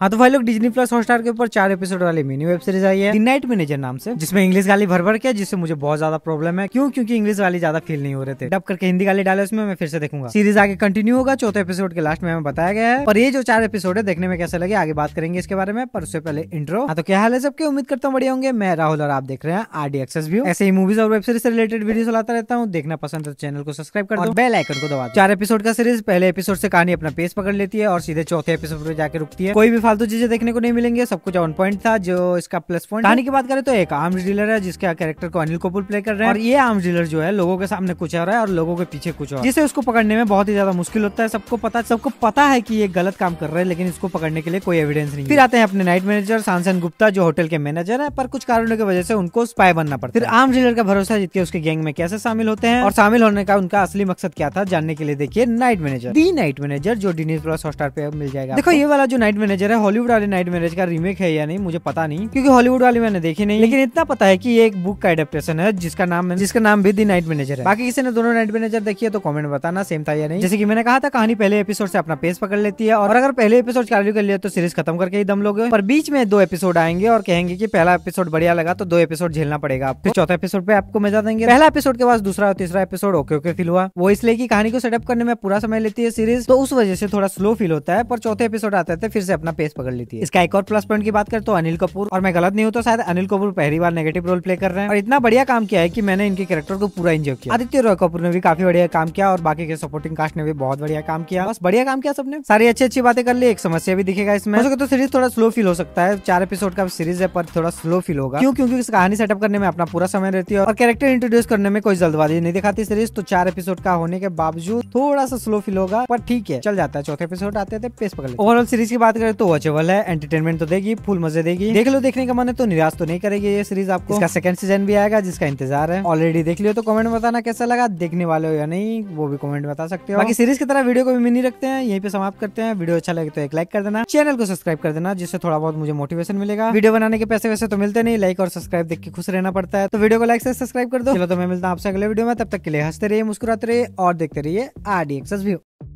हाँ तो भाई लोग डिज्नी प्लस हॉटस्टार के ऊपर चार एपिसोड वाली मिनी वेब सीरीज आई है नाइट मैनेजर नाम से जिसमें इंग्लिश गाली भर भर के जिससे मुझे बहुत ज्यादा प्रॉब्लम है क्यों क्योंकि इंग्लिश वाली ज्यादा फील नहीं हो रहे थे डब करके हिंदी गाली डाले उसमें मैं फिर से देखूंगा सीरीज आगे कंटिन्यू होगा चौथे एपिसोड के लास्ट में हमें बताया गया है पर ये जो चार एपिसोड है देखने में कैसे लगे आगे बात करेंगे इसके बारे में पर उससे पहले इंट्रो हाँ तो क्या हाल है सबके उम्मीद करता हूँ बढ़िया होंगे मैं राहुल और आप देख रहे हैं आर डी एक्सेस व्यू ऐसे ही मूवीज और वेब सीरीज से रिलेटेड वीडियो चलाता रहता हूँ देखना पसंद है चैनल तो को सब्सक्राइब कर दो बेल आइकन को दबा चार एपिसोड का सीरीज पहले एपिसोड से कहानी अपना पेस पकड़ लेती है और सीधे चौथे एपिसोड में जाकर रुकती है कोई भी फालतू चीजें देखने को नहीं मिलेंगे सब कुछ ऑन पॉइंट था जो इसका प्लस पॉइंट कहानी की बात करें तो एक आर्म्स डीलर है जिसका कैरेक्टर को अनिल कपूर प्ले कर रहे हैं और ये आर्म्स डीलर जो है लोगों के सामने कुछ आ रहा है और लोगों के पीछे कुछ और जिसे उसको पकड़ने में बहुत ही ज्यादा मुश्किल होता है सबको पता सबको पता है की ये गलत काम कर रहे हैं लेकिन इसको पकड़ने के लिए कोई एविडेंस नहीं फिर आते हैं अपने नाइट मैनेजर सांसन गुप्ता जो होटल के मैनेजर है पर कुछ कारणों की वजह से उनको स्पाई बनना पड़ता है फिर आर्म्स डीलर का भरोसा जीत के उसके गैंग में कैसे शामिल होते हैं और शामिल होने का उनका असली मकसद क्या था जानने के लिए देखिए Night Manager the Night Manager जो डिनी प्लस हॉटस्टार पे मिल जाएगा देखो ये वाला जो नाइट मैनेजर है हॉलीवुड वाले नाइट मैरिज का रीमेक है या नहीं मुझे पता नहीं क्योंकि हॉलीवुड वाली मैंने देखी नहीं लेकिन इतना पता है की ये एक बुक का एडेप्टेशन है जिसका नाम जिसका नाम भी दी नाइट मैनेजर है बाकी किसी ने दोनों नाइट मैनेजर देखी है तो कॉमेंट बताना सेम था या नहीं जैसे की मैंने कहा था कहानी पहले एपिसोड से अपना पेज पकड़ लेती है और अगर पहले एपिसोड चालू कर लिया तो सीरीज खत्म करके ही दम लोगे पर बीच में दो एपिसोड आएंगे और कहेंगे की पहला एपिसोड बढ़िया लगा तो दो एपिसोड झेलना पड़ेगा फिर चौथा एपिसोड पे आपको मजा देंगे पहला एपिसोड के बाद दूसरा और तीसरा एपिसोड ओके ओके फील हुआ वो इसलिए की कहानी को सेटअप करने में पूरा समय लेती है सीरीज तो उस वजह से थोड़ा स्लो फील होता है पर चौथे एपिसोड आते थे फिर से अपना पेस पकड़ लेती है इसका एक और प्लस पॉइंट की बात करें तो अनिल कपूर और मैं गलत नहीं हूँ तो शायद अनिल कपूर पहली बार नेगेटिव रोल प्ले कर रहे हैं और इतना बढ़िया काम किया है की मैंने इनके कैरेक्टर को पूरा इंजॉय किया आदित्य रॉय कपूर ने भी काफी बढ़िया काम किया और बाकी के सपोर्टिंग कास्ट ने भी बहुत बढ़िया काम किया बस बढ़िया काम किया सबने सारी अच्छी अच्छी बातें कर ली एक समस्या भी दिखेगा इसमें तो सीरीज थोड़ा स्लो फील हो सकता है चार एपिसोड का सीरीज है पर थोड़ा स्लो फील होगा क्यों क्योंकि इस कहानी सेटअप करने में अपना पूरा समय रहती है और कैरेक्टर इंट्रोड्यूस करने में कोई जल्दबाजी नहीं दिखाती सीरीज तो चार एपिसोड का होने के बावजूद थोड़ा सा स्लो फील होगा पर ठीक है चल जाता है चौथे एपिसोड आते थे पेस पकड़ ओवरऑल सीरीज की बात करें तो वॉचेबल है एंटरटेनमेंट तो देगी फुल मजे देगी देख लो देखने का मन है तो निराश तो नहीं करेगी ये सीरीज आपको इसका सेकंड सीजन भी आएगा जिसका इंतजार है ऑलरेडी देख लियो तो कमेंट बताना कैसा लगा देखने वाले हो या नहीं वो भी कमेंट बता सकते हो बाकी सीरीज की तरह वीडियो को भी मिनी रखते हैं यही पे समाप्त करते हैं वीडियो अच्छा लगे तो एक लाइक कर देना चैनल को सब्सक्राइब कर देना जिससे थोड़ा बहुत मुझे मोटिवेशन मिलेगा वीडियो बनाने के पैसे वैसे तो मिलते नहीं लाइक और सब्सक्राइब देख के खुश रहना पड़ता है तो वीडियो को लाइक से सब्सक्राइब कर दो चलो तो मैं मिलता हूँ आपसे अगले वीडियो में तब तक के लिए हंसते रहिए मुस्कुराते रहिए और देखते रहिए आर डी एक्सेस व्यू